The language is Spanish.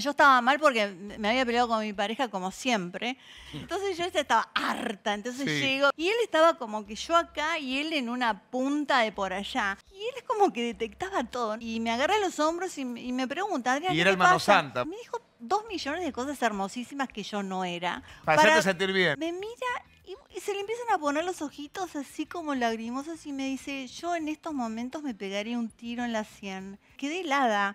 Yo estaba mal porque me había peleado con mi pareja como siempre. Entonces yo estaba harta. Entonces llego y él estaba como que yo acá y él en una punta de por allá. Y él es como que detectaba todo. Y me agarra los hombros y, me pregunta, Adrián, y era el mano santa. Me dijo dos millones de cosas hermosísimas que yo no era. Para, hacerte sentir bien. Me mira y, se le empiezan a poner los ojitos así como lagrimosos y me dice, yo en estos momentos me pegaría un tiro en la sien. Quedé helada.